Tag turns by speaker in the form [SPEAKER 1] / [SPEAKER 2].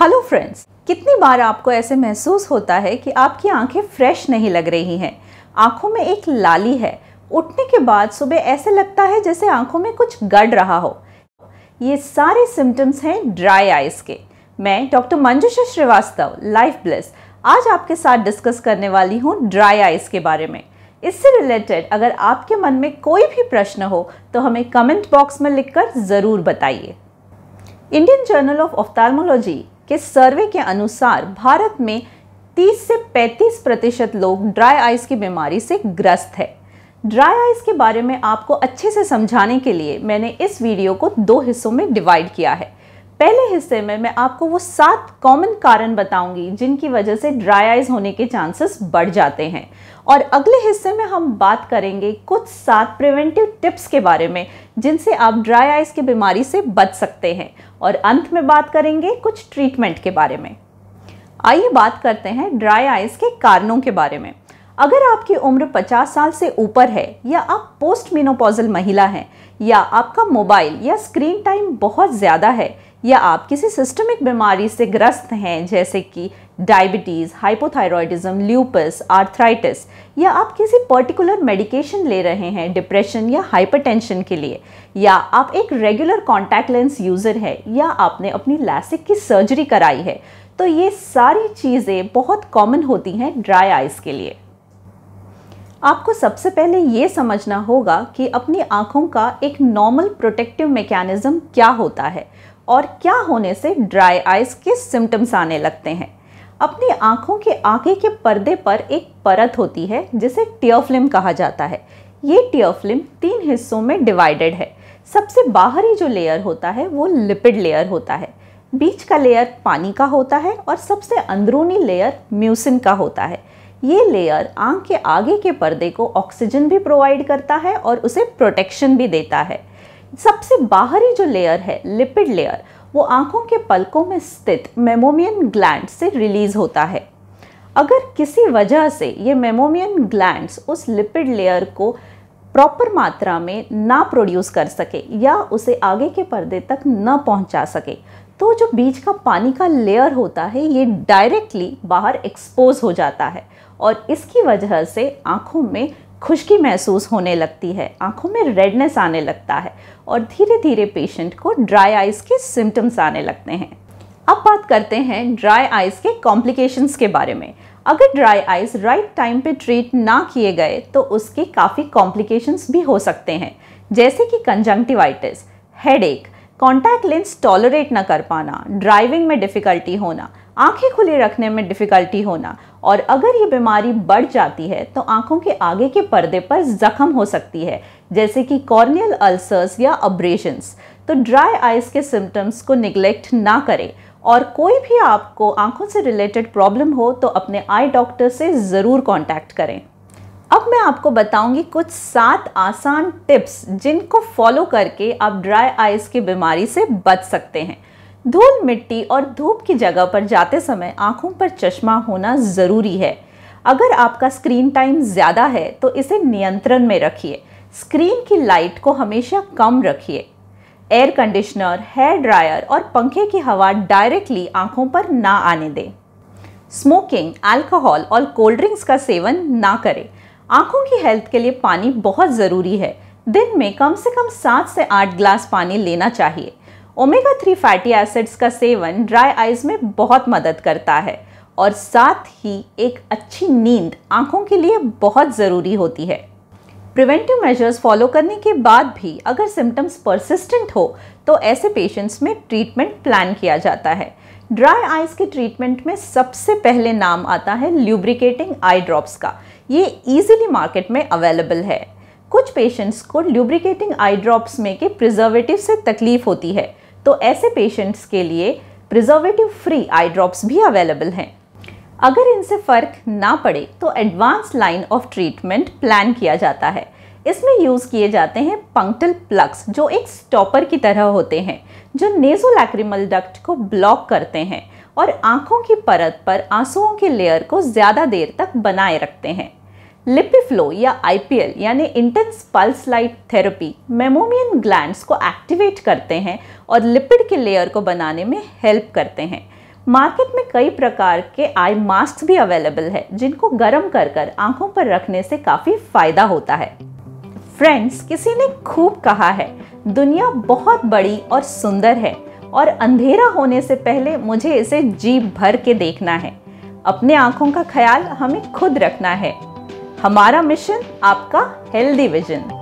[SPEAKER 1] hello friends कितनी बार आपको ऐसे महसूस होता है कि आपकी आंखें फ्रेश नहीं लग रही हैं आंखों में एक लाली है उठने के बाद सुबह ऐसे लगता है जैसे आंखों में कुछ गड़ रहा हो ये सारे सिम्टम्स हैं ड्राई आइज के मैं doctor Manjusha Srivastava life bless आज आपके साथ डिस्कस करने वाली हूँ ड्राई आइज के बारे में इससे रिलेटेड अगर आपके मन में कोई भी प्रश्न हो तो हमें कमेंट बॉक्स में लिखकर ज़रूर बताइए इंडियन जर्नल ऑफ ऑफ्थालमोलॉजी के सर्वे के अनुसार भारत में 30 से 35 प्रतिशत लोग ड्राई आइस की बीमारी से ग्रस्त है ड्राई आइस के बारे में आपको अच्छे से समझाने के लिए मैंने इस वीडियो को दो हिस्सों में डिवाइड किया है पहले हिस्से में मैं आपको वो सात कॉमन कारण बताऊंगी जिनकी वजह से ड्राई आइज होने के चांसेस बढ़ जाते हैं और अगले हिस्से में हम बात करेंगे कुछ सात प्रिवेंटिव टिप्स के बारे में जिनसे आप ड्राई आइज की बीमारी से बच सकते हैं और अंत में बात करेंगे कुछ ट्रीटमेंट के बारे में आइए बात करते हैं ड्राई आइज के कारणों के बारे में अगर आपकी उम्र 50 साल से ऊपर है या आप पोस्ट मीनोपोजल महिला हैं या आपका मोबाइल या स्क्रीन टाइम बहुत ज़्यादा है या आप किसी सिस्टमिक बीमारी से ग्रस्त हैं जैसे कि डायबिटीज़ हाइपोथायरॉयडिज्म ल्यूपस आर्थराइटिस या आप किसी पर्टिकुलर मेडिकेशन ले रहे हैं डिप्रेशन या हाइपरटेंशन के लिए या आप एक रेगुलर कॉन्टैक्ट लेंस यूज़र है या आपने अपनी लैसिक की सर्जरी कराई है तो ये सारी चीज़ें बहुत कॉमन होती हैं ड्राई आइज़ के लिए आपको सबसे पहले ये समझना होगा कि अपनी आँखों का एक नॉर्मल प्रोटेक्टिव मैकेनिज्म क्या होता है और क्या होने से ड्राई आइज के सिम्टम्स आने लगते हैं अपनी आँखों के आगे के पर्दे पर एक परत होती है जिसे टीयर कहा जाता है ये टीयर तीन हिस्सों में डिवाइडेड है सबसे बाहरी जो लेयर होता है वो लिपिड लेयर होता है बीच का लेयर पानी का होता है और सबसे अंदरूनी लेयर म्यूसिन का होता है ये लेयर आंख के आगे के पर्दे को ऑक्सीजन भी प्रोवाइड करता है और उसे प्रोटेक्शन भी देता है सबसे बाहरी जो लेयर है लिपिड लेयर वो आंखों के पलकों में स्थित मेमोमियन ग्लैंड से रिलीज होता है अगर किसी वजह से ये मेमोमियन ग्लैंड उस लिपिड लेयर को प्रॉपर मात्रा में ना प्रोड्यूस कर सके या उसे आगे के पर्दे तक न पहुंचा सके तो जो बीच का पानी का लेयर होता है ये डायरेक्टली बाहर एक्सपोज हो जाता है और इसकी वजह से आँखों में खुशकी महसूस होने लगती है आंखों में रेडनेस आने लगता है और धीरे धीरे पेशेंट को ड्राई आइज़ के सिम्टम्स आने लगते हैं अब बात करते हैं ड्राई आइज़ के कॉम्प्लिकेशंस के बारे में अगर ड्राई आइज़ राइट टाइम पे ट्रीट ना किए गए तो उसके काफ़ी कॉम्प्लिकेशंस भी हो सकते हैं जैसे कि conjunctivitis headache contact lens tolerate ना कर पाना ड्राइविंग में डिफ़िकल्टी होना आंखें खुली रखने में डिफ़िकल्टी होना और अगर ये बीमारी बढ़ जाती है तो आंखों के आगे के पर्दे पर जख्म हो सकती है जैसे कि कॉर्नियल अल्सर्स या अब्रेशंस तो ड्राई आइज़ के सिम्टम्स को निगलेक्ट ना करें और कोई भी आपको आंखों से रिलेटेड प्रॉब्लम हो तो अपने आई डॉक्टर से ज़रूर कॉन्टैक्ट करें मैं आपको बताऊंगी कुछ सात आसान टिप्स जिनको फॉलो करके आप ड्राई आइज की बीमारी से बच सकते हैं धूल मिट्टी और धूप की जगह पर जाते समय आंखों पर चश्मा होना ज़रूरी है अगर आपका स्क्रीन टाइम ज़्यादा है तो इसे नियंत्रण में रखिए स्क्रीन की लाइट को हमेशा कम रखिए एयर कंडीशनर हेयर ड्रायर और पंखे की हवा डायरेक्टली आंखों पर ना आने दें स्मोकिंग अल्कोहल और कोल्ड ड्रिंक्स का सेवन ना करें आँखों की हेल्थ के लिए पानी बहुत ज़रूरी है दिन में कम से कम सात से आठ ग्लास पानी लेना चाहिए ओमेगा थ्री फैटी एसिड्स का सेवन ड्राई आइज में बहुत मदद करता है और साथ ही एक अच्छी नींद आँखों के लिए बहुत ज़रूरी होती है प्रिवेंटिव मेजर्स फॉलो करने के बाद भी अगर सिम्टम्स परसिस्टेंट हो तो ऐसे पेशेंट्स में ट्रीटमेंट प्लान किया जाता है ड्राई आइज के ट्रीटमेंट में सबसे पहले नाम आता है ल्यूब्रिकेटिंग आई ड्रॉप्स का ये इजीली मार्केट में अवेलेबल है कुछ पेशेंट्स को ल्यूब्रिकेटिंग आई ड्रॉप्स में के प्रिजर्वेटिव से तकलीफ होती है तो ऐसे पेशेंट्स के लिए प्रिजर्वेटिव फ्री आई ड्रॉप्स भी अवेलेबल हैं अगर इनसे फ़र्क ना पड़े तो advance line of treatment plan किया जाता है इसमें यूज़ किए जाते हैं पंक्टल प्लग्स जो एक स्टॉपर की तरह होते हैं जो नेजोलैक्रिमल डक्ट को ब्लॉक करते हैं और आँखों की परत पर आंसुओं के लेयर को ज़्यादा देर तक बनाए रखते हैं लिपिफ्लो या आईपीएल यानी इंटेंस पल्स लाइट थेरेपी मेमोमियन ग्लैंड्स को एक्टिवेट करते हैं और लिपिड के लेयर को बनाने में हेल्प करते हैं मार्केट में कई प्रकार के आई मास्क भी अवेलेबल है जिनको गर्म कर कर आंखों पर रखने से काफ़ी फायदा होता है फ्रेंड्स किसी ने खूब कहा है दुनिया बहुत बड़ी और सुंदर है और अंधेरा होने से पहले मुझे इसे जी भर के देखना है अपने आंखों का ख्याल हमें खुद रखना है हमारा मिशन आपका हेल्दी विजन